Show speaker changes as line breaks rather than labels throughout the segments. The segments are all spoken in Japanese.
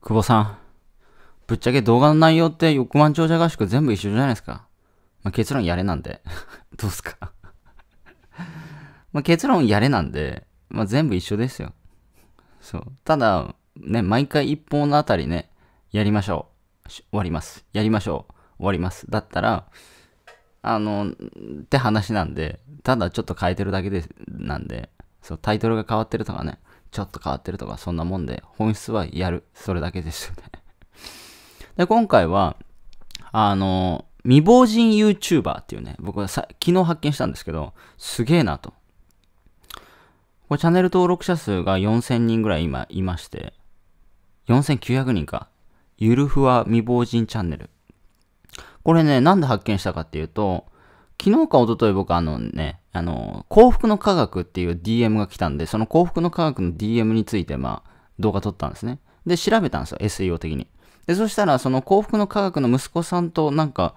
久保さん、ぶっちゃけ動画の内容って億万長者合宿全部一緒じゃないですか。まあ、結論やれなんで。どうすかま結論やれなんで、まあ、全部一緒ですよ。そう。ただ、ね、毎回一本のあたりね、やりましょう。終わります。やりましょう。終わります。だったら、あの、って話なんで、ただちょっと変えてるだけで、す、なんで、そう、タイトルが変わってるとかね、ちょっと変わってるとか、そんなもんで、本質はやる。それだけですよね で、今回は、あの、未亡人 YouTuber っていうね、僕はさ昨日発見したんですけど、すげえなと。これチャンネル登録者数が4000人ぐらい今いまして、4900人か。ゆるふわ未亡人チャンネル。これね、なんで発見したかっていうと、昨日か一昨日僕あのね、あの、幸福の科学っていう DM が来たんで、その幸福の科学の DM について、まあ、動画撮ったんですね。で、調べたんですよ、SEO 的に。で、そしたら、その幸福の科学の息子さんとなんか、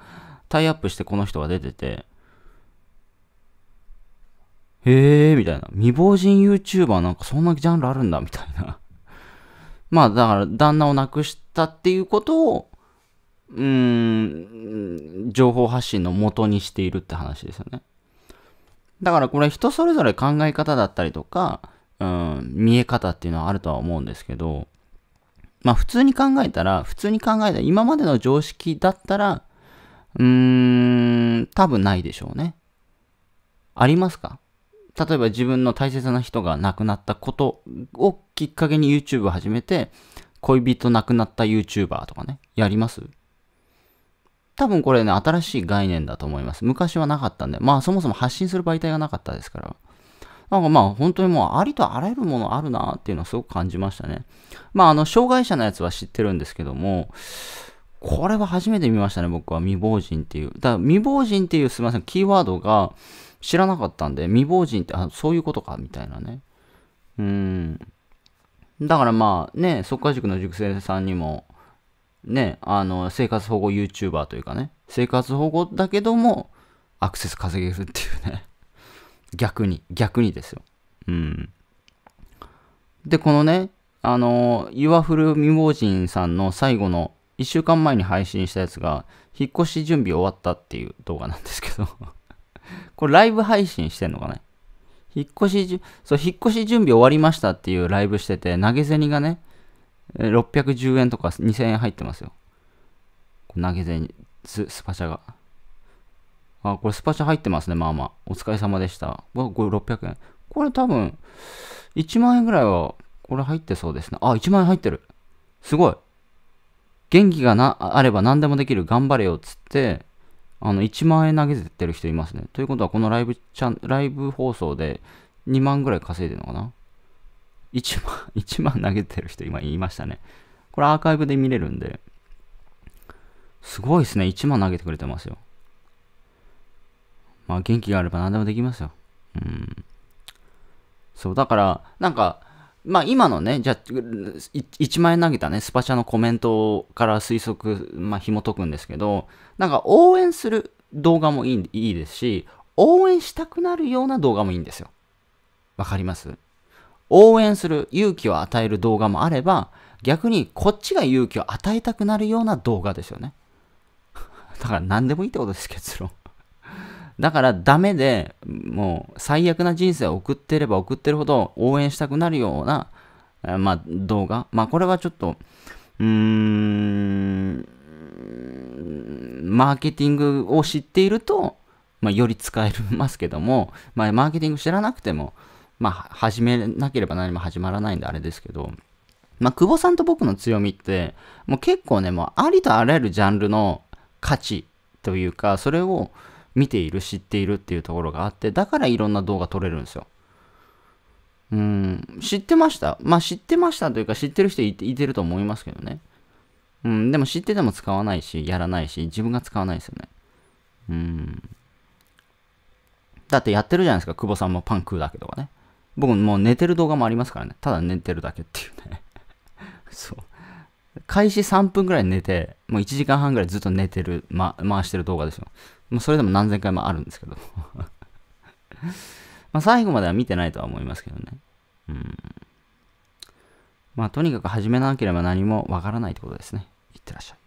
タイアップしてこの人が出てて、へえー、みたいな。未亡人 YouTuber なんかそんなジャンルあるんだ、みたいな。まあ、だから、旦那を亡くしたっていうことを、うん、情報発信の元にしているって話ですよね。だからこれ人それぞれ考え方だったりとか、うん、見え方っていうのはあるとは思うんですけど、まあ普通に考えたら、普通に考えたら今までの常識だったら、うーん、多分ないでしょうね。ありますか例えば自分の大切な人が亡くなったことをきっかけに YouTube を始めて、恋人亡くなった YouTuber とかね、やります多分これね、新しい概念だと思います。昔はなかったんで。まあそもそも発信する媒体がなかったですから。なんかまあ本当にもうありとあらゆるものあるなっていうのはすごく感じましたね。まああの、障害者のやつは知ってるんですけども、これは初めて見ましたね、僕は。未亡人っていう。だから未亡人っていうすみません、キーワードが知らなかったんで、未亡人って、あ、そういうことか、みたいなね。うん。だからまあね、即可塾の塾生さんにも、ね、あの、生活保護 YouTuber というかね、生活保護だけども、アクセス稼げるっていうね。逆に、逆にですよ。うん。で、このね、あの、岩古未亡人さんの最後の1週間前に配信したやつが、引っ越し準備終わったっていう動画なんですけど これライブ配信してんのかね引っ越しじゅ、そう、引っ越し準備終わりましたっていうライブしてて、投げ銭がね、610円とか2000円入ってますよ。投げ銭、ススパチャが。あ、これスパチャ入ってますね、まあまあ。お疲れ様でした。わ、これ600円。これ多分、1万円ぐらいは、これ入ってそうですね。あ、1万円入ってる。すごい。元気がな、あれば何でもできる、頑張れよ、つって、あの、1万円投げてる人いますね。ということは、このライブちゃん、ライブ放送で2万ぐらい稼いでるのかな1万、1 万投げてる人今言いましたね。これアーカイブで見れるんで、すごいですね。1万投げてくれてますよ。まあ元気があれば何でもできますよ。うん。そう、だから、なんか、まあ今のね、じゃあ、1万円投げたね、スパチャのコメントから推測、まあ紐解くんですけど、なんか応援する動画もいいいいですし、応援したくなるような動画もいいんですよ。わかります応援する勇気を与える動画もあれば、逆にこっちが勇気を与えたくなるような動画ですよね。だから何でもいいってことです、結論。だからダメでもう最悪な人生を送ってれば送ってるほど応援したくなるような、まあ、動画。まあこれはちょっと、うーん、マーケティングを知っていると、まあ、より使えますけども、まあ、マーケティング知らなくても、まあ、始めなければ何も始まらないんであれですけど、まあ、久保さんと僕の強みって、もう結構ね、もうありとあらゆるジャンルの価値というか、それを見ている、知っているっていうところがあって、だからいろんな動画撮れるんですよ。うん、知ってましたまあ知ってましたというか知ってる人いていてると思いますけどね。うん、でも知ってても使わないし、やらないし、自分が使わないですよね。うん。だってやってるじゃないですか、久保さんもパン食うだけとかね。僕もう寝てる動画もありますからね。ただ寝てるだけっていうね。そう。開始3分ぐらい寝て、もう1時間半ぐらいずっと寝てる、ま、回してる動画ですよ。もうそれでも何千回もあるんですけど。ま最後までは見てないとは思いますけどね。うん。まあとにかく始めなければ何もわからないってことですね。いってらっしゃい。